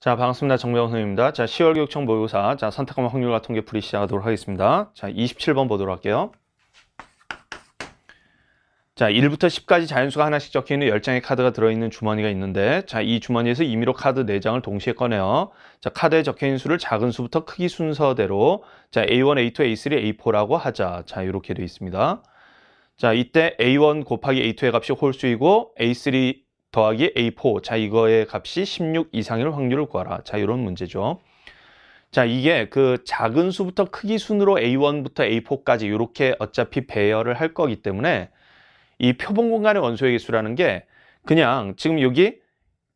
자 반갑습니다 정명훈 선입니다자 10월 교육청 모의고사 자 선택한 확률 같은 게 풀이 시작하도록 하겠습니다 자 27번 보도록 할게요 자 1부터 10까지 자연수가 하나씩 적혀있는 10장의 카드가 들어있는 주머니가 있는데 자 이 주머니에서 임의로 카드 4장을 동시에 꺼내어자 카드에 적혀있는 수를 작은 수부터 크기 순서대로 자 A1, A2, A3, A4라고 하자 자 이렇게 되어 있습니다 자 이때 A1 곱하기 A2의 값이 홀수이고 A3 더하기 A4. 자, 이거의 값이 16 이상일 확률을 구하라. 자, 이런 문제죠. 자, 이게 그 작은 수부터 크기 순으로 A1부터 A4까지 이렇게 어차피 배열을 할 거기 때문에 이 표본 공간의 원소의 개수라는 게 그냥 지금 여기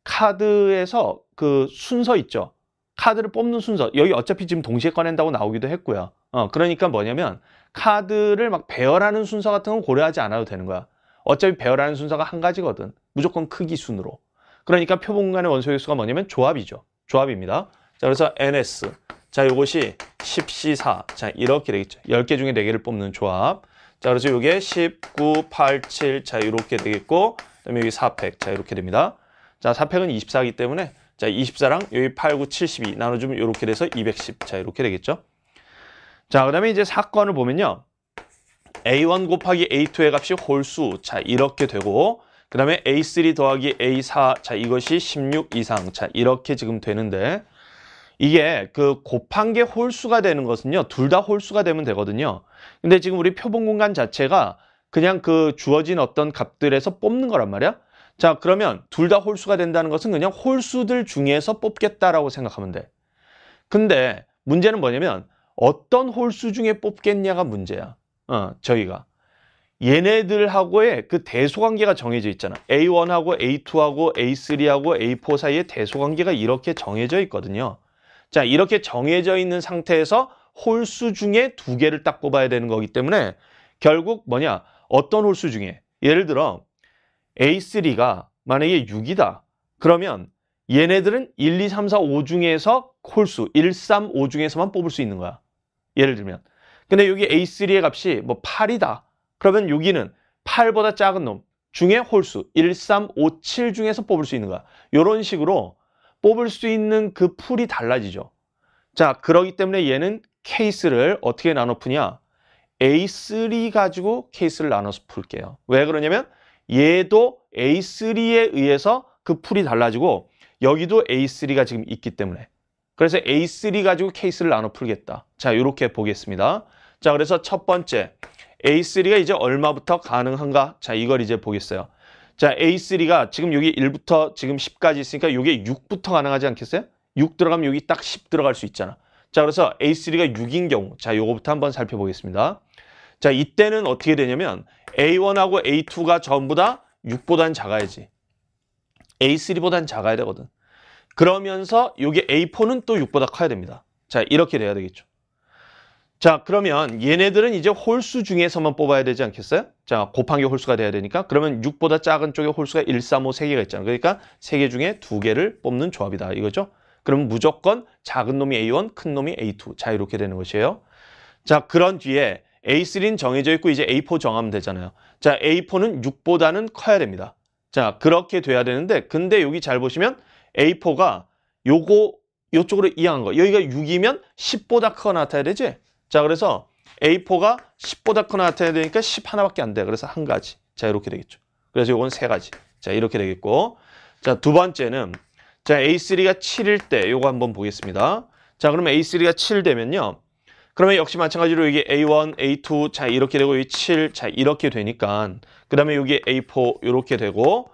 카드에서 그 순서 있죠. 카드를 뽑는 순서. 여기 어차피 지금 동시에 꺼낸다고 나오기도 했고요. 어, 그러니까 뭐냐면 카드를 막 배열하는 순서 같은 건 고려하지 않아도 되는 거야. 어차피 배열하는 순서가 한 가지거든. 무조건 크기 순으로. 그러니까 표본 간의 원소유수가 뭐냐면 조합이죠. 조합입니다. 자, 그래서 NS. 자, 요것이 10C4. 자, 이렇게 되겠죠. 10개 중에 4개를 뽑는 조합. 자, 그래서 요게 19, 8, 7. 자, 이렇게 되겠고, 그 다음에 여기 4팩. 자, 이렇게 됩니다. 자, 4팩은 24이기 때문에, 자, 24랑 여기 8, 9, 72 나눠주면 이렇게 돼서 210. 자, 이렇게 되겠죠. 자, 그 다음에 이제 사건을 보면요. A1 곱하기 A2의 값이 홀수. 자, 이렇게 되고, 그 다음에 A3 더하기 A4 자 이것이 16 이상 자 이렇게 지금 되는데 이게 그 곱한 게 홀수가 되는 것은요 둘 다 홀수가 되면 되거든요 근데 지금 우리 표본 공간 자체가 그냥 그 주어진 어떤 값들에서 뽑는 거란 말이야 자 그러면 둘 다 홀수가 된다는 것은 그냥 홀수들 중에서 뽑겠다라고 생각하면 돼 근데 문제는 뭐냐면 어떤 홀수 중에 뽑겠냐가 문제야 어, 저희가 얘네들하고의 그 대소관계가 정해져 있잖아. A1하고 A2하고 A3하고 A4 사이의 대소관계가 이렇게 정해져 있거든요. 자, 이렇게 정해져 있는 상태에서 홀수 중에 두 개를 딱 뽑아야 되는 거기 때문에 결국 뭐냐? 어떤 홀수 중에 예를 들어 A3가 만약에 6이다. 그러면 얘네들은 1, 2, 3, 4, 5 중에서 홀수 1, 3, 5 중에서만 뽑을 수 있는 거야. 예를 들면 근데 여기 A3의 값이 뭐 8이다. 그러면 여기는 8보다 작은 놈 중에 홀수 1, 3, 5, 7 중에서 뽑을 수 있는 거야. 이런 식으로 뽑을 수 있는 그 풀이 달라지죠. 자, 그러기 때문에 얘는 케이스를 어떻게 나눠 푸냐? A3 가지고 케이스를 나눠서 풀게요. 왜 그러냐면 얘도 A3에 의해서 그 풀이 달라지고 여기도 A3가 지금 있기 때문에 그래서 A3 가지고 케이스를 나눠 풀겠다. 자, 이렇게 보겠습니다. 자, 그래서 첫 번째, A3가 이제 얼마부터 가능한가? 자, 이걸 이제 보겠어요. 자, A3가 지금 여기 1부터 지금 10까지 있으니까 이게 6부터 가능하지 않겠어요? 6 들어가면 여기 딱 10 들어갈 수 있잖아. 자, 그래서 A3가 6인 경우, 자, 요거부터 한번 살펴보겠습니다. 자, 이때는 어떻게 되냐면 A1하고 A2가 전부 다 6보단 작아야지. A3보단 작아야 되거든. 그러면서 여기 A4는 또 6보다 커야 됩니다. 자, 이렇게 돼야 되겠죠. 자 그러면 얘네들은 이제 홀수 중에서만 뽑아야 되지 않겠어요? 자 곱한 게 홀수가 돼야 되니까 그러면 6보다 작은 쪽에 홀수가 1, 3, 5 3개가 있잖아 요 그러니까 3개 중에 2개를 뽑는 조합이다 이거죠 그럼 무조건 작은 놈이 A1, 큰 놈이 A2 자 이렇게 되는 것이에요 자 그런 뒤에 A3는 정해져 있고 이제 A4 정하면 되잖아요 자 A4는 6보다는 커야 됩니다 자 그렇게 돼야 되는데 근데 여기 잘 보시면 A4가 요거 요쪽으로 이항한 거 여기가 6이면 10보다 커 나타야 되지 자, 그래서 A4가 10보다 크나 같아야 되니까 10 하나밖에 안 돼. 그래서 한 가지. 자, 이렇게 되겠죠. 그래서 이건 세 가지. 자, 이렇게 되겠고. 자, 두 번째는 자, A3가 7일 때 요거 한번 보겠습니다. 자, 그러면 A3가 7 되면요. 그러면 역시 마찬가지로 이게 A1, A2, 자, 이렇게 되고 이 7, 자, 이렇게 되니까 그 다음에 여기 A4 이렇게 되고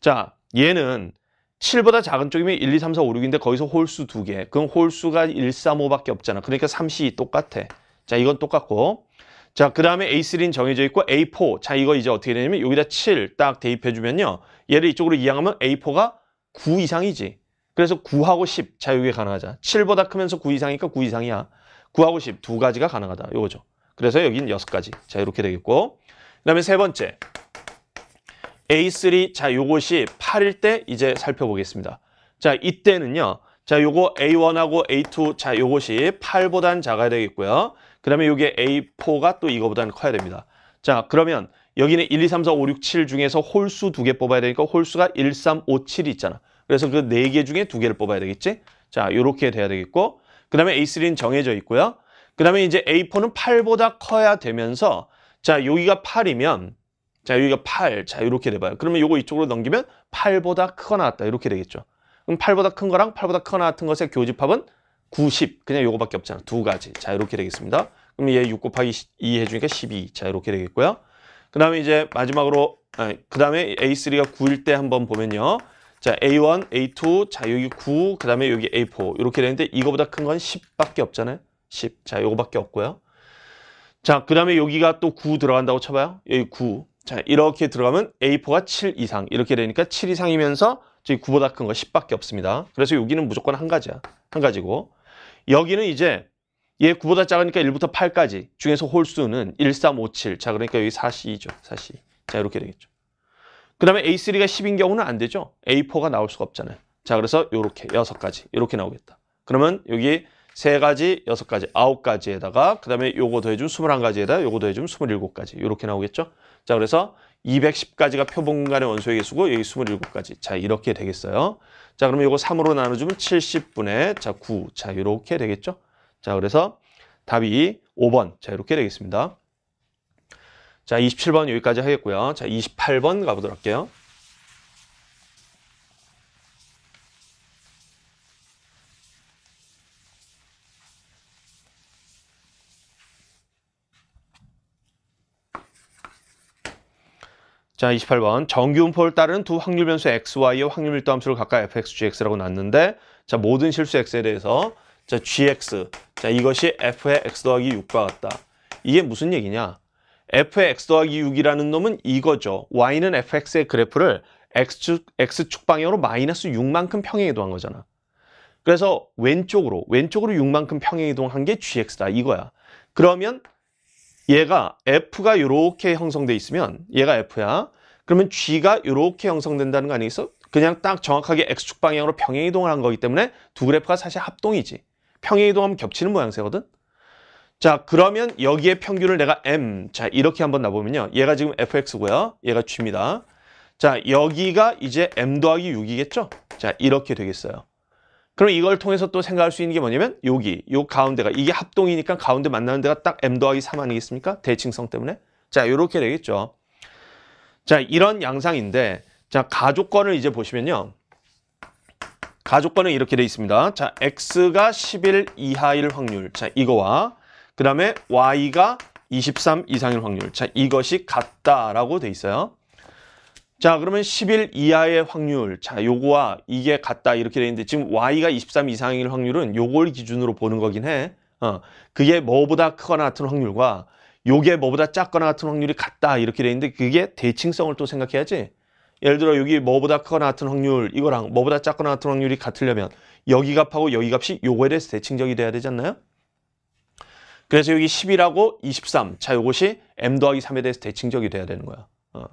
자, 얘는 7보다 작은 쪽이면 1, 2, 3, 4, 5, 6인데 거기서 홀수 2개 그럼 홀수가 1, 3, 5밖에 없잖아. 그러니까 3시 똑같아. 자, 이건 똑같고. 자, 그 다음에 A3는 정해져 있고 A4. 자, 이거 이제 어떻게 되냐면 여기다 7 딱 대입해주면요. 얘를 이쪽으로 이항하면 A4가 9 이상이지. 그래서 9하고 10. 자, 이게 가능하자. 7보다 크면서 9 이상이니까 9 이상이야. 9하고 10. 두 가지가 가능하다. 요거죠. 그래서 여긴 6가지. 자, 이렇게 되겠고. 그 다음에 세 번째. A3 자 요것이 8일 때 이제 살펴보겠습니다. 자 이때는요. 자 요거 A1하고 A2 자 요것이 8보단 작아야 되겠고요. 그 다음에 요게 A4가 또 이거보단 커야 됩니다. 자 그러면 여기는 1, 2, 3, 4, 5, 6, 7 중에서 홀수 두 개 뽑아야 되니까 홀수가 1, 3, 5, 7이 있잖아. 그래서 그 네 개 중에 두개를 뽑아야 되겠지. 자 요렇게 돼야 되겠고 그 다음에 A3는 정해져 있고요. 그 다음에 이제 A4는 8보다 커야 되면서 자 여기가 8이면 자 여기가 8, 자 이렇게 돼봐요. 그러면 이거 이쪽으로 넘기면 8보다 크거나 같다 이렇게 되겠죠. 그럼 8보다 큰 거랑 8보다 크거나 같은 것의 교집합은 90, 그냥 요거밖에 없잖아. 두 가지. 자 이렇게 되겠습니다. 그럼 얘 6 곱하기 2 해주니까 12. 자 이렇게 되겠고요. 그 다음에 이제 마지막으로 아, 그 다음에 A3가 9일 때 한번 보면요. 자 A1, A2, 자 여기 9, 그 다음에 여기 A4 이렇게 되는데 이거보다 큰 건 10밖에 없잖아요. 10. 자 요거밖에 없고요. 자, 그 다음에 여기가 또 9 들어간다고 쳐봐요. 여기 9. 자 이렇게 들어가면 A4가 7 이상 이렇게 되니까 7 이상이면서 저기 9보다 큰 거 10밖에 없습니다 그래서 여기는 무조건 한 가지야 한 가지고 여기는 이제 얘 9보다 작으니까 1부터 8까지 중에서 홀수는 1, 3, 5, 7. 자 그러니까 여기 42죠. 42. 자 이렇게 되겠죠. 그 다음에 A3가 10인 경우는 안 되죠. A4가 나올 수가 없잖아요. 자 그래서 이렇게 6가지 이렇게 나오겠다. 그러면 여기 세가지 여섯 가지 아홉 가지에다가그 다음에 요거 더해주면 21가지에다 요거 더해주면 27가지 이렇게 나오겠죠? 자 그래서 210가지가 표본간의 원소의 개수고 여기 27가지 자 이렇게 되겠어요 자 그러면 요거 3으로 나눠주면 70분의 자9자 이렇게 되겠죠? 자 그래서 답이 5번 자 이렇게 되겠습니다 자 27번 여기까지 하겠고요 자 28번 가보도록 할게요 자 28번 정규분포를 따르는 두 확률 변수 xy의 확률 밀도 함수를 각각 fx, gx라고 놨는데 자 모든 실수 x에 대해서 자 gx 자 이것이 f의 x 더하기 6과 같다 이게 무슨 얘기냐 f의 x 더하기 6이라는 놈은 이거죠 y는 fx의 그래프를 x축, x축 방향으로 마이너스 6만큼 평행이동한 거잖아 그래서 왼쪽으로 왼쪽으로 6만큼 평행이동한 게 gx다 이거야 그러면 얘가 F가 이렇게 형성돼 있으면 얘가 F야. 그러면 G가 이렇게 형성된다는 거 아니겠어? 그냥 딱 정확하게 X축 방향으로 평행이동을 한 거기 때문에 두 그래프가 사실 합동이지. 평행이동하면 겹치는 모양새거든. 자 그러면 여기에 평균을 내가 m 자 이렇게 한번 놔보면요 얘가 지금 fx고요 얘가 g입니다 자 여기가 이제 m 더하기 6이겠죠 자 이렇게 되겠어요 그럼 이걸 통해서 또 생각할 수 있는 게 뭐냐면 여기, 요 가운데가 이게 합동이니까 가운데 만나는 데가 딱 m 더하기 3 아니겠습니까? 대칭성 때문에. 자, 이렇게 되겠죠. 자, 이런 양상인데 자, 가족권을 이제 보시면요. 가족권은 이렇게 돼 있습니다. 자, x가 11 이하일 확률. 자, 이거와 그다음에 y가 23 이상일 확률. 자, 이것이 같다라고 돼 있어요. 자 그러면 10일 이하의 확률 자 요거와 이게 같다 이렇게 돼 있는데 지금 y가 23 이상일 확률은 요걸 기준으로 보는 거긴 해 어, 그게 뭐보다 크거나 같은 확률과 요게 뭐보다 작거나 같은 확률이 같다 이렇게 돼 있는데 그게 대칭성을 또 생각해야지 예를 들어 여기 뭐보다 크거나 같은 확률 이거랑 뭐보다 작거나 같은 확률이 같으려면 여기 값하고 여기 값이 요거에 대해서 대칭적이 돼야 되지 않나요? 그래서 여기 10이라고 23 자 요것이 m 더하기 3에 대해서 대칭적이 돼야 되는 거야 어.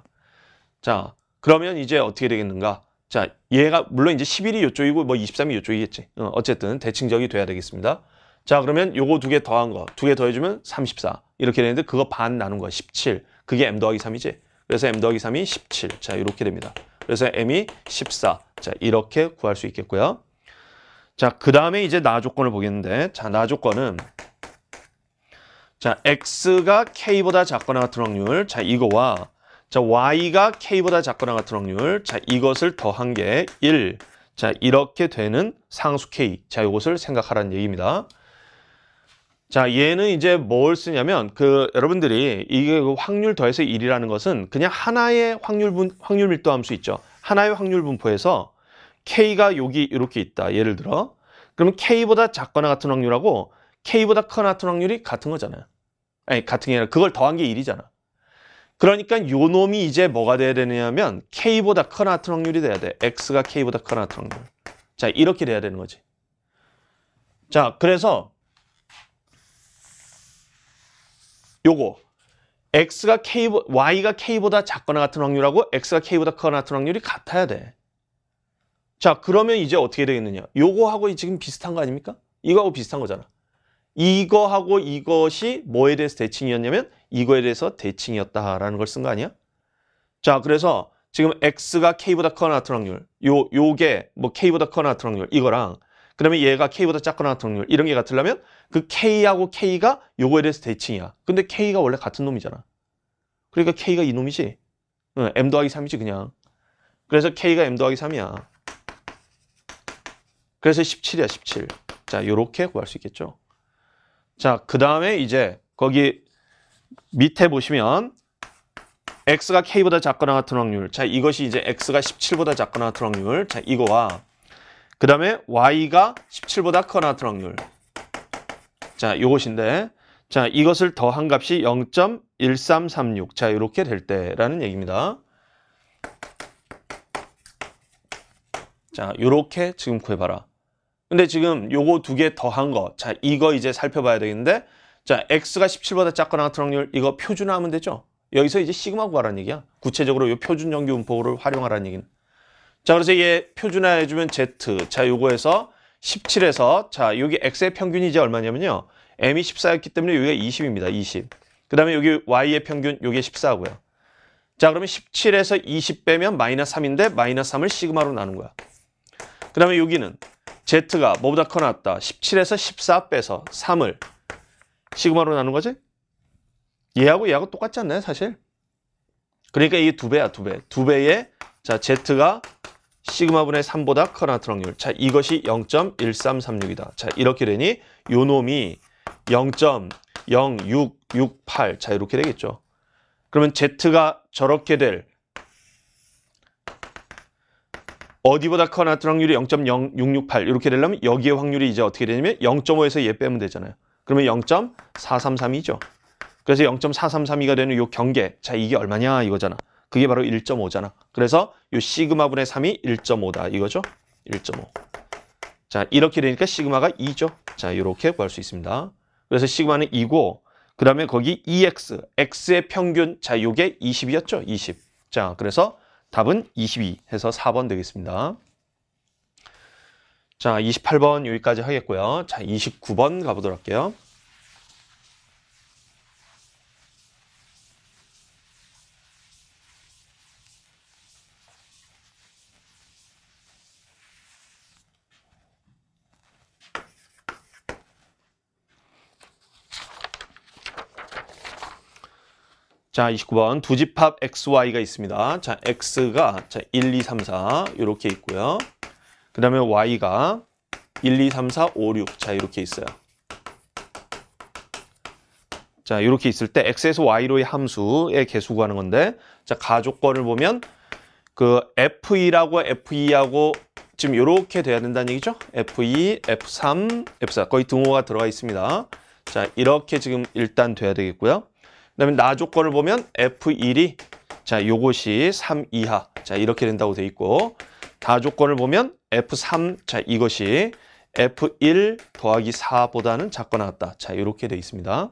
자, 그러면 이제 어떻게 되겠는가? 자, 얘가 물론 이제 11이 요쪽이고 뭐 23이 요쪽이겠지. 어, 쨌든 대칭적이 돼야 되겠습니다. 자, 그러면 요거 두 개 더한 거, 두 개 더해주면 34. 이렇게 되는데 그거 반 나눈 거야, 17. 그게 m 더하기 3이지. 그래서 m 더하기 3이 17. 자, 이렇게 됩니다. 그래서 m이 14. 자, 이렇게 구할 수 있겠고요. 자, 그 다음에 이제 나 조건을 보겠는데 자, 나 조건은 자, x가 k보다 작거나 같은 확률 자, 이거와 자, y가 k보다 작거나 같은 확률. 자, 이것을 더한 게 1. 자, 이렇게 되는 상수 k. 자, 이것을 생각하라는 얘기입니다. 자, 얘는 이제 뭘 쓰냐면 그 여러분들이 이게 그 확률 더해서 1이라는 것은 그냥 하나의 확률 분 확률 밀도 함수 있죠. 하나의 확률 분포에서 k가 여기 이렇게 있다. 예를 들어. 그러면 k보다 작거나 같은 확률하고 k보다 크거나 같은 확률이 같은 거잖아요. 아니, 같은 게 아니라 그걸 더한 게 1이잖아. 그러니까 요 놈이 이제 뭐가 돼야 되냐면 k보다 큰 하튼 확률이 돼야 돼. x가 k보다 큰 하튼 확률. 자, 이렇게 돼야 되는 거지. 자, 그래서 요거 x가 k y가 k보다 작거나 같은 확률하고 x가 k보다 크나 같은 확률이 같아야 돼. 자, 그러면 이제 어떻게 되겠느냐? 요거하고 지금 비슷한 거 아닙니까? 이거하고 비슷한 거잖아. 이거하고 이것이 뭐에 대해서 대칭이었냐면 이거에 대해서 대칭이었다라는 걸 쓴 거 아니야? 자, 그래서 지금 x가 k보다 커나 같은 확률, 요, 요게 뭐 k보다 커나 같은 확률, 이거랑 그러면 얘가 k보다 작거나 같은 확률, 이런 게 같으려면 그 k하고 k가 요거에 대해서 대칭이야. 근데 k가 원래 같은 놈이잖아. 그러니까 k가 이 놈이지. 응, m 더하기 3이지 그냥. 그래서 k가 m 더하기 3이야. 그래서 17이야, 17. 자, 요렇게 구할 수 있겠죠. 자, 그 다음에 이제 거기 밑에 보시면 x가 k보다 작거나 같은 확률 자 이것이 이제 x가 17보다 작거나 같은 확률 자 이거와 그 다음에 y가 17보다 커나 같은 확률 자이것인데자 이것을 더한 값이 0.1336자 이렇게 될 때라는 얘기입니다 자이렇게 지금 구해봐라 근데 지금 요거 두 개 더한 거자 이거 이제 살펴봐야 되겠는데 자, x가 17보다 작거나 같은 확률 이거 표준화하면 되죠. 여기서 이제 시그마 구하라는 얘기야. 구체적으로 이 표준 연기 분포를 활용하라는 얘기는. 자, 그래서 얘 표준화해 주면 z. 자, 요거에서 17에서 자, 여기 x의 평균이 이제 얼마냐면요. m이 14였기 때문에 여기가 20입니다. 20. 그다음에 여기 y의 평균 요게 14고요. 자, 그러면 17에서 20 빼면 마이너스 3인데 마이너스 3을 시그마로 나눈 거야. 그다음에 여기는 z가 뭐보다 커 낫다. 17에서 14 빼서 3을 시그마로 나눈 거지? 얘하고 얘하고 똑같지 않나요 사실? 그러니까 이게 두 배야 두 배. 두 배의 자 Z가 시그마분의 3보다 커나 트럭률. 자 이것이 0.1336이다. 자 이렇게 되니 요 놈이 0.0668. 자 이렇게 되겠죠. 그러면 Z가 저렇게 될 어디보다 커나 트럭률이 0.0668 이렇게 되려면 여기의 확률이 이제 어떻게 되냐면 0.5에서 얘 빼면 되잖아요. 그러면 0 4 3 3이죠 그래서 0 4 3 3이가 되는 요 경계. 자, 이게 얼마냐 이거잖아. 그게 바로 1.5잖아. 그래서 요 시그마분의 3이 1.5다 이거죠. 1.5. 자, 이렇게 되니까 시그마가 2죠. 자, 이렇게 구할 수 있습니다. 그래서 시그마는 2고 그 다음에 거기 EX, X의 평균, 자, 요게 20이었죠? 20. 자, 그래서 답은 22 해서 4번 되겠습니다. 자, 28번 여기까지 하겠고요. 자, 29번 가보도록 할게요. 자, 29번 두 집합 XY가 있습니다. 자, X가 자, 1, 2, 3, 4 이렇게 있고요. 그 다음에 y가 1, 2, 3, 4, 5, 6. 자, 이렇게 있어요. 자, 이렇게 있을 때 x에서 y로의 함수의 개수 구하는 건데 자, 가족 권을 보면 그 FE라고 FE하고 지금 이렇게 돼야 된다는 얘기죠. FE, F3, F4 거의 등호가 들어가 있습니다. 자, 이렇게 지금 일단 돼야 되겠고요. 그 다음에 나조 건을 보면 F1이 자, 요것이 3 이하. 자, 이렇게 된다고 돼 있고 다조건을 보면 F3 자 이것이 F1 더하기 4보다는 작거나 같다. 자 이렇게 되어 있습니다.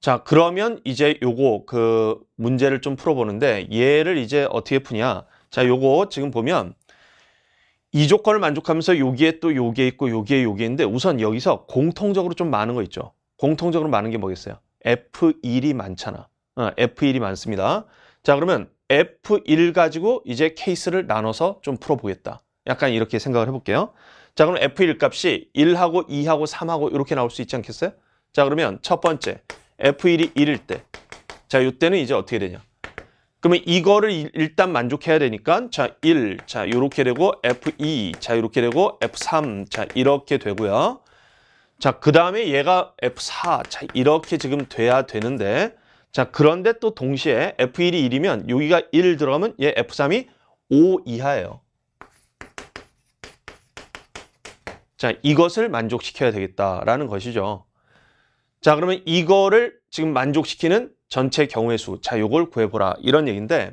자 그러면 이제 요거 그 문제를 좀 풀어보는데 얘를 이제 어떻게 푸냐 자 요거 지금 보면 이 조건을 만족하면서 여기에 또 여기에 있고 여기에 요게 있는데 우선 여기서 공통적으로 좀 많은 거 있죠 공통적으로 많은 게 뭐겠어요 F1이 많잖아 어, F1이 많습니다 자 그러면 F1 가지고 이제 케이스를 나눠서 좀 풀어보겠다. 약간 이렇게 생각을 해볼게요. 자 그럼 F1 값이 1하고 2하고 3하고 이렇게 나올 수 있지 않겠어요? 자 그러면 첫 번째 F1이 1일 때자 이때는 이제 어떻게 되냐 그러면 이거를 일단 만족해야 되니까 자 1, 자 이렇게 되고 F2, 자 이렇게 되고 F3, 자 이렇게 되고요. 자 그 다음에 얘가 F4, 자 이렇게 지금 돼야 되는데 자 그런데 또 동시에 F1이 1이면 여기가 1 들어가면 얘 F3이 5 이하예요. 자 이것을 만족시켜야 되겠다라는 것이죠. 자 그러면 이거를 지금 만족시키는 전체 경우의 수. 자 요걸 구해보라 이런 얘기인데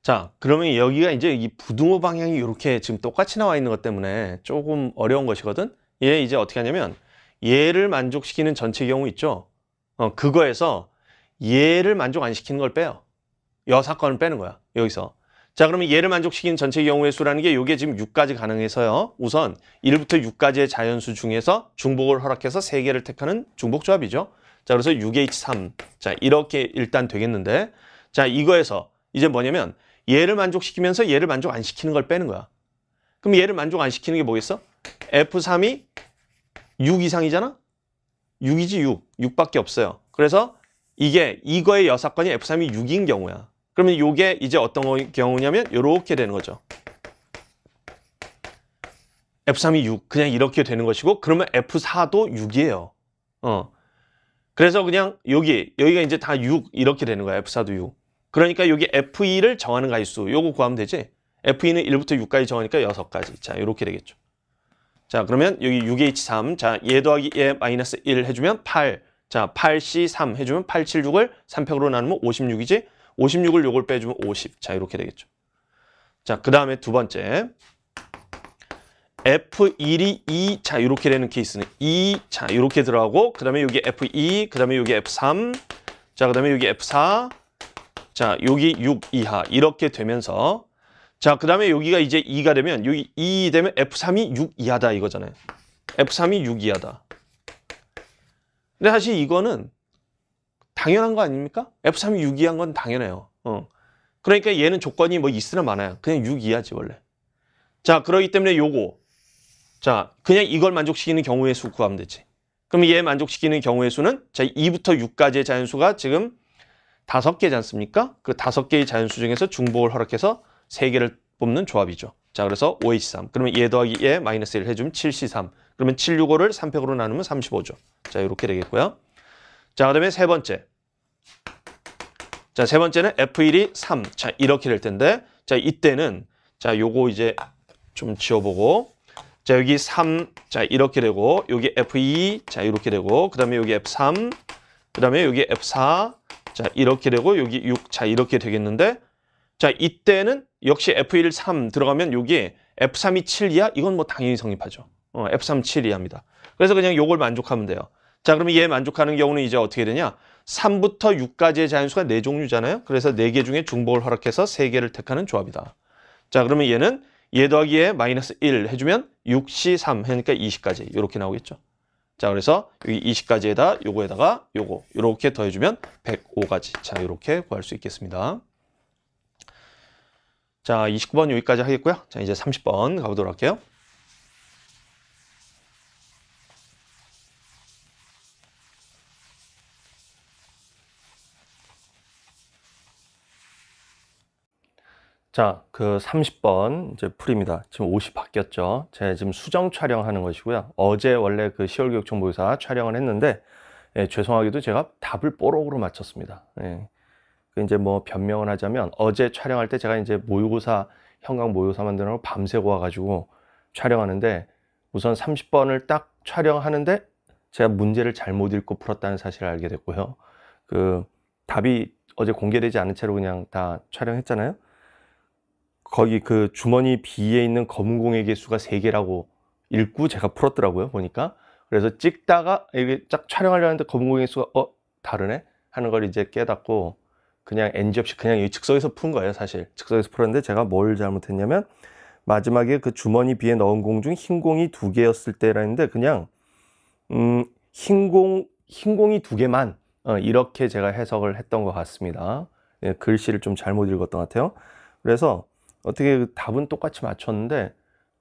자 그러면 여기가 이제 이 부등호 방향이 이렇게 지금 똑같이 나와 있는 것 때문에 조금 어려운 것이거든. 얘 이제 어떻게 하냐면 얘를 만족시키는 전체 경우 있죠. 어, 그거에서 얘를 만족 안 시키는 걸 빼요. 여 사건을 빼는 거야. 여기서. 자 그러면 얘를 만족시킨 전체 경우의 수라는 게 이게 지금 6까지 가능해서요. 우선 1부터 6까지의 자연수 중에서 중복을 허락해서 3개를 택하는 중복조합이죠. 자 그래서 6H3 자 이렇게 일단 되겠는데 자 이거에서 이제 뭐냐면 얘를 만족시키면서 얘를 만족 안 시키는 걸 빼는 거야. 그럼 얘를 만족 안 시키는 게 뭐겠어? F3이 6 이상이잖아? 6이지 6. 6밖에 없어요. 그래서 이게 이거의 여사건이 F3이 6인 경우야. 그러면 이게 이제 어떤 경우냐면 이렇게 되는 거죠. F3이 6 그냥 이렇게 되는 것이고 그러면 F4도 6이에요. 어. 그래서 그냥 여기 여기가 이제 다 6 이렇게 되는 거야. F4도 6. 그러니까 여기 F2를 정하는 가짓수 요거 구하면 되지. F2는 1부터 6까지 정하니까 6까지. 자, 이렇게 되겠죠. 자, 그러면 여기 6H3. 자, 얘 더하기 얘 마이너스 1 해주면 8. 자, 8C 3 해주면 8, 7, 6을 3평으로 나누면 56이지 56을 요걸 빼주면 50. 자, 이렇게 되겠죠. 자, 그 다음에 두 번째. F1이 2, 자, 이렇게 되는 케이스는 2, 자, 이렇게 들어가고, 그 다음에 여기 F2, 그 다음에 여기 F3, 자, 그 다음에 여기 F4, 자, 여기 6 이하. 이렇게 되면서, 자, 그 다음에 여기가 이제 2가 되면, 여기 2 되면 F3이 6 이하다 이거잖아요. F3이 6 이하다. 근데 사실 이거는 당연한 거 아닙니까? F3이 6이한건 당연해요. 어. 그러니까 얘는 조건이 뭐 있으나 많아요. 그냥 6이야지 원래. 자 그러기 때문에 요거 자 그냥 이걸 만족시키는 경우의 수 구하면 되지. 그럼 얘 만족시키는 경우의 수는 자 2부터 6까지의 자연수가 지금 5 개지 않습니까? 그5 개의 자연수 중에서 중복을 허락해서 3 개를 뽑는 조합이죠. 자 그래서 5H3 그러면 얘 더하기 얘 마이너스 1 해주면 7C3 그러면 7, 6, 5를 3 0 0으로 나누면 35죠. 자, 이렇게 되겠고요. 자, 그 다음에 세 번째. 자, 세 번째는 F1이 3. 자, 이렇게 될 텐데 자, 이때는 자, 요거 이제 좀 지워보고 자, 여기 3. 자, 이렇게 되고 여기 F2. 자, 이렇게 되고 그 다음에 여기 F3. 그 다음에 여기 F4. 자, 이렇게 되고 여기 6. 자, 이렇게 되겠는데 자, 이때는 역시 F1 3 들어가면 여기 F3이 7이야 이건 뭐 당연히 성립하죠. 어, F37이 합니다. 그래서 그냥 요걸 만족하면 돼요. 자, 그러면 얘 만족하는 경우는 이제 어떻게 되냐? 3부터 6까지의 자연수가 4종류잖아요. 그래서 4개 중에 중복을 허락해서 3개를 택하는 조합이다. 자, 그러면 얘는 얘 더하기 에 마이너스 1 해주면 6시 3 그러니까 20까지 이렇게 나오겠죠. 자, 그래서 여기 20까지에다 요거에다가 요거 이렇게 더해주면 1 0 5가지 자, 이렇게 구할 수 있겠습니다. 자, 29번 여기까지 하겠고요. 자, 이제 30번 가보도록 할게요. 자, 그 30번 이제 풀입니다. 지금 50 바뀌었죠. 제가 지금 수정 촬영하는 것이고요. 어제 원래 그 10월 교육정보사 촬영을 했는데 예, 죄송하게도 제가 답을 뽀록으로 맞췄습니다. 예. 그 이제 뭐 변명을 하자면 어제 촬영할 때 제가 이제 모의고사 형광 모의고사 만드는 걸 밤새고 와가지고 촬영하는데 우선 30번을 딱 촬영하는데 제가 문제를 잘못 읽고 풀었다는 사실을 알게 됐고요. 그 답이 어제 공개되지 않은 채로 그냥 다 촬영했잖아요. 거기 그 주머니 B에 있는 검은 공의 개수가 3개라고 읽고 제가 풀었더라고요 보니까 그래서 찍다가 이게 쫙 촬영하려는데 검은 공의 개수가 어? 다르네? 하는 걸 이제 깨닫고 그냥 NG 없이 그냥 이 즉석에서 푼 거예요 사실 즉석에서 풀었는데 제가 뭘 잘못했냐면 마지막에 그 주머니 B에 넣은 공 중 흰 공이 두 개였을 때라는데 그냥 음, 흰 공, 흰 공이 두 개만 어, 이렇게 제가 해석을 했던 것 같습니다 예, 글씨를 좀 잘못 읽었던 것 같아요 그래서 어떻게 그 답은 똑같이 맞췄는데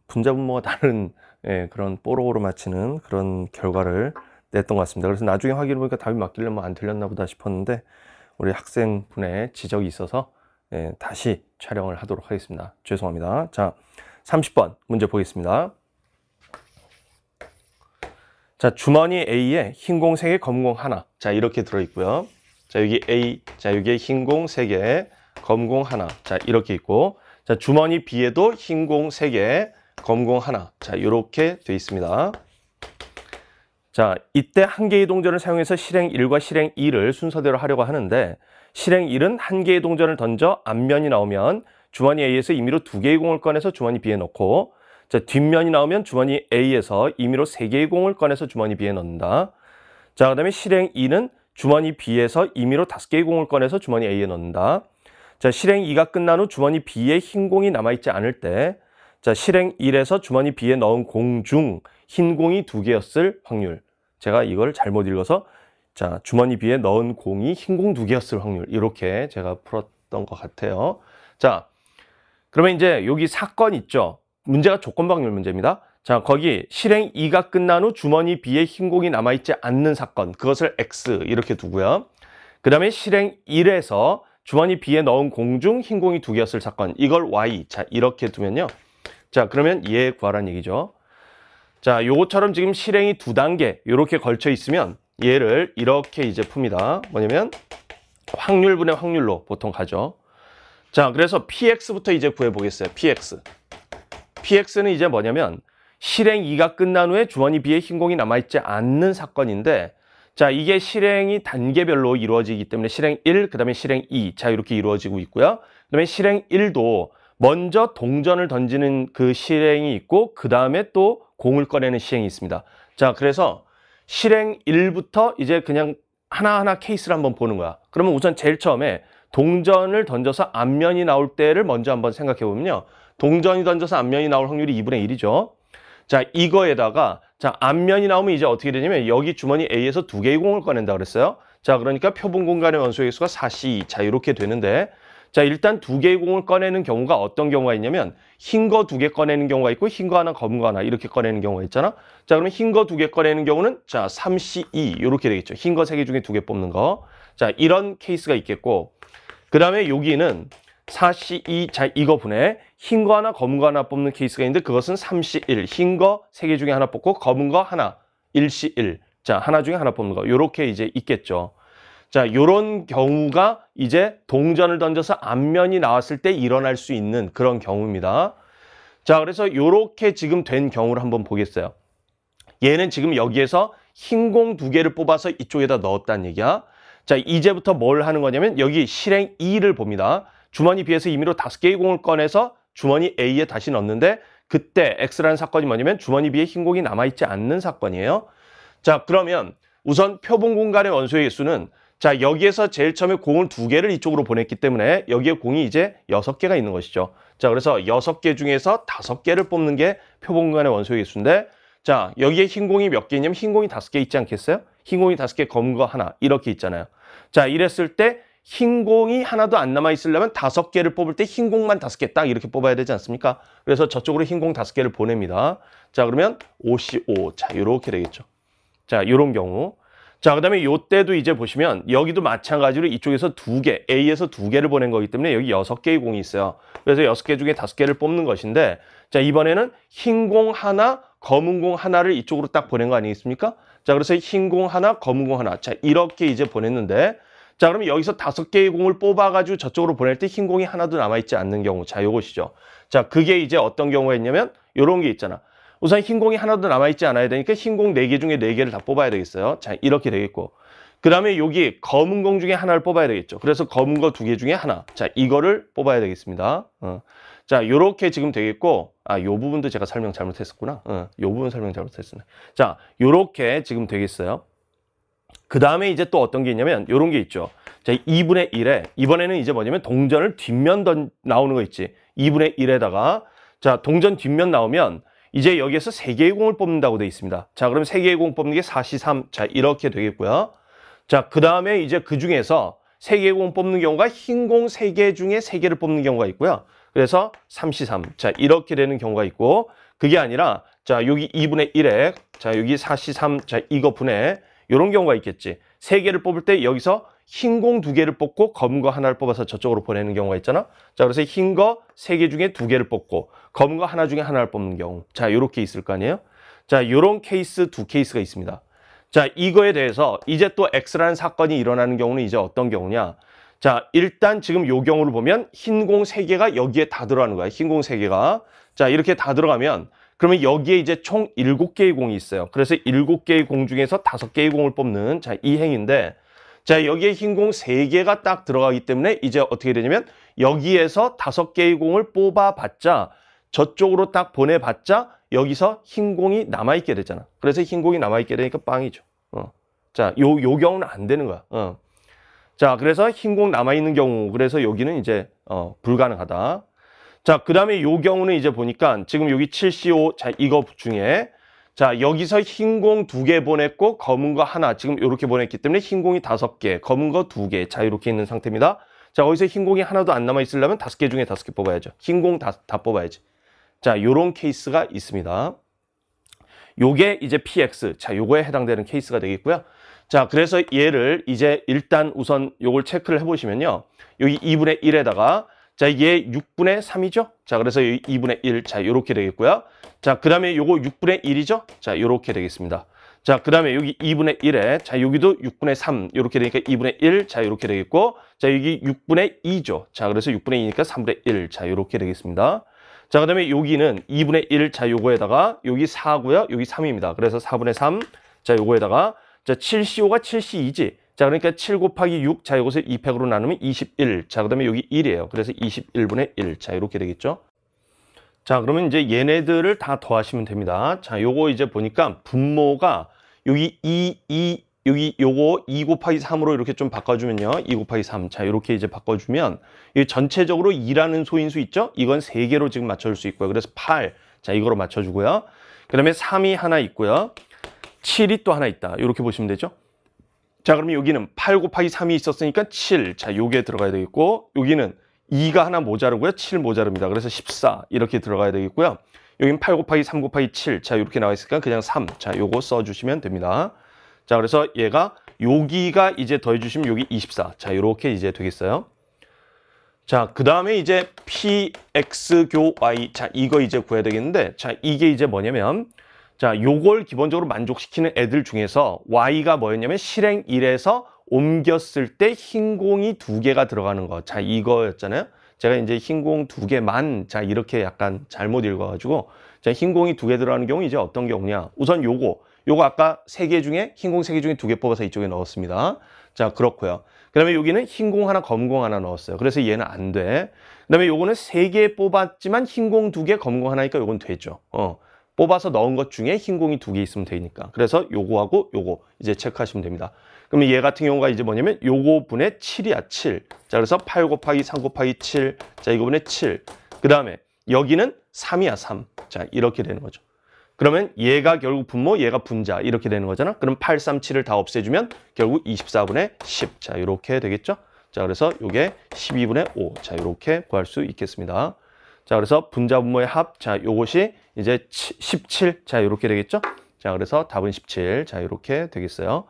분자분모가 다른 예, 그런 뽀록으로 맞히는 그런 결과를 냈던 것 같습니다. 그래서 나중에 확인해 보니까 답이 맞길래 뭐 안 틀렸나 보다 싶었는데 우리 학생분의 지적이 있어서 예, 다시 촬영을 하도록 하겠습니다. 죄송합니다. 자, 30번 문제 보겠습니다. 자, 주머니 A에 흰공 3개, 검공 하나. 자, 이렇게 들어있고요. 자, 여기 A, 자, 여기에 흰공 3개, 검공 하나. 자, 이렇게 있고 자, 주머니 B에도 흰 공 3개, 검공 하나. 자, 이렇게 되어 있습니다. 자, 이때 한 개의 동전을 사용해서 실행 1과 실행 2를 순서대로 하려고 하는데 실행 1은 한 개의 동전을 던져 앞면이 나오면 주머니 A에서 임의로 두 개의 공을 꺼내서 주머니 B에 넣고 자, 뒷면이 나오면 주머니 A에서 임의로 세 개의 공을 꺼내서 주머니 B에 넣는다. 자, 그다음에 실행 2는 주머니 B에서 임의로 다섯 개의 공을 꺼내서 주머니 A에 넣는다. 자, 실행 2가 끝난 후 주머니 B에 흰 공이 남아있지 않을 때, 자, 실행 1에서 주머니 B에 넣은 공 중 흰 공이 두 개였을 확률. 제가 이걸 잘못 읽어서, 자, 주머니 B에 넣은 공이 흰 공 두 개였을 확률. 이렇게 제가 풀었던 것 같아요. 자, 그러면 이제 여기 사건 있죠? 문제가 조건부 확률 문제입니다. 자, 거기 실행 2가 끝난 후 주머니 B에 흰 공이 남아있지 않는 사건. 그것을 X 이렇게 두고요. 그 다음에 실행 1에서 주머니 B에 넣은 공중 흰 공이 두 개였을 사건. 이걸 Y. 자, 이렇게 두면요. 자, 그러면 얘 구하란 얘기죠. 자, 요것처럼 지금 실행이 두 단계 이렇게 걸쳐 있으면 얘를 이렇게 이제 풉니다. 뭐냐면 확률분의 확률로 보통 가죠. 자, 그래서 px부터 이제 구해 보겠어요. px. px는 이제 뭐냐면 실행 2가 끝난 후에 주머니 B에 흰 공이 남아있지 않는 사건인데 자, 이게 실행이 단계별로 이루어지기 때문에 실행 1, 그 다음에 실행 2. 자, 이렇게 이루어지고 있고요. 그 다음에 실행 1도 먼저 동전을 던지는 그 실행이 있고, 그 다음에 또 공을 꺼내는 시행이 있습니다. 자, 그래서 실행 1부터 이제 그냥 하나하나 케이스를 한번 보는 거야. 그러면 우선 제일 처음에 동전을 던져서 앞면이 나올 때를 먼저 한번 생각해 보면요. 동전이 던져서 앞면이 나올 확률이 2분의 1이죠. 자, 이거에다가 자, 앞면이 나오면 이제 어떻게 되냐면 여기 주머니 A에서 두 개의 공을 꺼낸다 그랬어요. 자, 그러니까 표본 공간의 원소의 수가 4C. 자, 이렇게 되는데 자, 일단 두 개의 공을 꺼내는 경우가 어떤 경우가 있냐면 흰 거 두 개 꺼내는 경우가 있고 흰 거 하나, 검은 거 하나 이렇게 꺼내는 경우가 있잖아. 자, 그러면 흰 거 두 개 꺼내는 경우는 자, 3C2 이렇게 되겠죠. 흰 거 세 개 중에 두 개 뽑는 거. 자, 이런 케이스가 있겠고 그다음에 여기는 4C2 자, 이거 분해. 흰거 하나 검은 거 하나 뽑는 케이스가 있는데 그것은 3시1 흰 거 세 개 중에 하나 뽑고 검은 거 하나 1시1 자 하나 중에 하나 뽑는 거 요렇게 이제 있겠죠 자 요런 경우가 이제 동전을 던져서 앞면이 나왔을 때 일어날 수 있는 그런 경우입니다 자 그래서 요렇게 지금 된 경우를 한번 보겠어요 얘는 지금 여기에서 흰 공 두 개를 뽑아서 이쪽에다 넣었다는 얘기야 자 이제부터 뭘 하는 거냐면 여기 실행 2를 봅니다 주머니 비해서 임의로 다섯 개의 공을 꺼내서 주머니 A에 다시 넣는데 그때 X라는 사건이 뭐냐면 주머니 B에 흰 공이 남아있지 않는 사건이에요. 자 그러면 우선 표본 공간의 원소의 개수는 자 여기에서 제일 처음에 공을 두 개를 이쪽으로 보냈기 때문에 여기에 공이 이제 여섯 개가 있는 것이죠. 자 그래서 여섯 개 중에서 다섯 개를 뽑는 게 표본 공간의 원소의 개수인데 자 여기에 흰 공이 몇개 있냐면 흰 공이 다섯 개 있지 않겠어요? 흰 공이 다섯 개 검거 하나 이렇게 있잖아요. 자 이랬을 때흰 공이 하나도 안 남아 있으려면 다섯 개를 뽑을 때 흰 공만 다섯 개 딱 이렇게 뽑아야 되지 않습니까? 그래서 저쪽으로 흰 공 다섯 개를 보냅니다. 자, 그러면 55. 자, 이렇게 되겠죠. 자, 이런 경우. 자, 그 다음에 요때도 이제 보시면 여기도 마찬가지로 이쪽에서 두 개, A에서 두 개를 보낸 거기 때문에 여기 여섯 개의 공이 있어요. 그래서 여섯 개 중에 다섯 개를 뽑는 것인데 자, 이번에는 흰 공 하나, 검은 공 하나를 이쪽으로 딱 보낸 거 아니겠습니까? 자, 그래서 흰 공 하나, 검은 공 하나. 자, 이렇게 이제 보냈는데 자, 그러면 여기서 다섯 개의 공을 뽑아가지고 저쪽으로 보낼 때 흰 공이 하나도 남아있지 않는 경우. 자, 요것이죠. 자, 그게 이제 어떤 경우가 있냐면 요런 게 있잖아. 우선 흰 공이 하나도 남아있지 않아야 되니까 흰 공 네 개 중에 네개를다 뽑아야 되겠어요. 자, 이렇게 되겠고. 그 다음에 여기 검은 공 중에 하나를 뽑아야 되겠죠. 그래서 검은 거 두 개 중에 하나. 자, 이거를 뽑아야 되겠습니다. 어. 자, 요렇게 지금 되겠고, 아, 요 부분도 제가 설명 잘못했었구나. 어, 요 부분 설명 잘못했었네. 자, 요렇게 지금 되겠어요. 그 다음에 이제 또 어떤 게 있냐면 이런 게 있죠. 자, 2분의 1에 이번에는 이제 뭐냐면 동전을 뒷면 던, 나오는 거 있지. 2분의 1에다가 자 동전 뒷면 나오면 이제 여기에서 3개의 공을 뽑는다고 되어 있습니다. 자 그럼 3개의 공 뽑는 게 4, 시 3. 자 이렇게 되겠고요. 자그 다음에 이제 그 중에서 3개의 공 뽑는 경우가 흰 공 3개 중에 3개를 뽑는 경우가 있고요. 그래서 3, 시 3. 자 이렇게 되는 경우가 있고 그게 아니라 자 여기 2분의 1에 자 여기 4, 시 3. 자 이거 분의 이런 경우가 있겠지. 세 개를 뽑을 때 여기서 흰 공 두 개를 뽑고 검은 거 하나를 뽑아서 저쪽으로 보내는 경우가 있잖아. 자, 그래서 흰 거 세 개 중에 두 개를 뽑고 검은 거 하나 중에 하나를 뽑는 경우. 자, 요렇게 있을 거 아니에요? 자, 요런 케이스 두 케이스가 있습니다. 자, 이거에 대해서 이제 또 X라는 사건이 일어나는 경우는 이제 어떤 경우냐? 자, 일단 지금 요 경우를 보면 흰 공 세개가 여기에 다 들어가는 거야. 흰 공 세개가 자, 이렇게 다 들어가면 그러면 여기에 이제 총 7개의 공이 있어요. 그래서 7개의 공 중에서 5개의 공을 뽑는 자, 이 행인데 자, 여기에 흰 공 3개가 딱 들어가기 때문에 이제 어떻게 되냐면 여기에서 5개의 공을 뽑아봤자 저쪽으로 딱 보내봤자 여기서 흰 공이 남아있게 되잖아. 그래서 흰 공이 남아있게 되니까 빵이죠. 어. 자, 요, 요경은안 되는 거야. 어. 자, 그래서 흰 공 남아있는 경우, 그래서 여기는 이제, 어, 불가능하다. 자, 그 다음에 요 경우는 이제 보니까 지금 여기 7CO, 자, 이거 중에 자, 여기서 흰 공 두 개 보냈고 검은 거 하나, 지금 이렇게 보냈기 때문에 흰 공이 다섯 개, 검은 거 두 개, 자, 이렇게 있는 상태입니다. 자, 거기서흰 공이 하나도 안 남아 있으려면 다섯 개 중에 다섯 개 뽑아야죠. 흰 공 다 다 뽑아야지. 자, 요런 케이스가 있습니다. 요게 이제 PX, 자, 요거에 해당되는 케이스가 되겠고요. 자, 그래서 얘를 이제 일단 우선 요걸 체크를 해보시면요. 여기 2분의 1에다가 자, 얘 6분의 3이죠? 자, 그래서 2분의 1. 자, 요렇게 되겠고요. 자, 그 다음에 요거 6분의 1이죠? 자, 요렇게 되겠습니다. 자, 그 다음에 여기 2분의 1에, 자, 여기도 6분의 3, 요렇게 되니까 2분의 1, 자, 요렇게 되겠고, 자, 여기 6분의 2죠. 자, 그래서 6분의 2니까 3분의 1, 자, 요렇게 되겠습니다. 자, 그 다음에 여기는 2분의 1, 자, 요거에다가, 여기 4고요, 여기 3입니다. 그래서 4분의 3, 자, 요거에다가, 자, 7CO 가 7C2지. 자, 그러니까 7 곱하기 6. 자, 이것을 2팩으로 나누면 21. 자, 그 다음에 여기 1이에요. 그래서 21분의 1. 자, 이렇게 되겠죠. 자, 그러면 이제 얘네들을 다 더하시면 됩니다. 자, 요거 이제 보니까 분모가 여기 2, 2, 여기 요거 2 곱하기 3으로 이렇게 좀 바꿔주면요. 2 곱하기 3. 자, 이렇게 이제 바꿔주면 이 전체적으로 2라는 소인수 있죠? 이건 3개로 지금 맞춰줄 수 있고요. 그래서 8. 자, 이거로 맞춰주고요. 그 다음에 3이 하나 있고요. 7이 또 하나 있다. 이렇게 보시면 되죠. 자 그러면 여기는 8 곱하기 3이 있었으니까 7자 요게 들어가야 되겠고 여기는 2가 하나 모자르고요 7 모자릅니다 그래서 14 이렇게 들어가야 되겠고요 여긴 8 곱하기 3 곱하기 7자 이렇게 나와 있으니까 그냥 3자 요거 써주시면 됩니다 자 그래서 얘가 여기가 이제 더해주시면 여기 24자 이렇게 이제 되겠어요 자, 그 다음에 이제 px 교 y. 자, 이거 이제 구해야 되겠는데, 자, 이게 이제 뭐냐면, 자, 요걸 기본적으로 만족시키는 애들 중에서 Y가 뭐였냐면 실행 1에서 옮겼을 때 흰 공이 두 개가 들어가는 거. 자, 이거였잖아요. 제가 이제 흰공 두 개만 자 이렇게 약간 잘못 읽어가지고 자 흰 공이 두 개 들어가는 경우 이제 어떤 경우냐 우선 요거 요거 아까 세 개 중에 흰공 세 개 중에 두 개 뽑아서 이쪽에 넣었습니다 자 그렇고요 그 다음에 여기는 흰공 하나 검공 하나 넣었어요 그래서 얘는 안 돼 그 다음에 요거는 세 개 뽑았지만 흰공 두 개 검공 하나니까 요건 되죠 어 뽑아서 넣은 것 중에 흰 공이 두 개 있으면 되니까 그래서 요거하고 요거 이제 체크하시면 됩니다 그러면 얘 같은 경우가 이제 뭐냐면 요거 분의 7이야 7자 그래서 8 곱하기 3 곱하기 7자 이거 분의 7그 다음에 여기는 3이야 3자 이렇게 되는 거죠 그러면 얘가 결국 분모 얘가 분자 이렇게 되는 거잖아 그럼 8, 3, 7을 다 없애주면 결국 24분의 10자 이렇게 되겠죠 자 그래서 요게 12분의 5자 이렇게 구할 수 있겠습니다 자 그래서 분자 분모의 합자 요것이 이제 17. 자, 이렇게 되겠죠? 자, 그래서 답은 17. 자, 이렇게 되겠어요.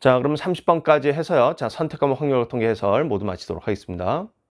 자, 그럼 30번까지 해서요. 자, 선택과목 확률 과 통계 해설 모두 마치도록 하겠습니다.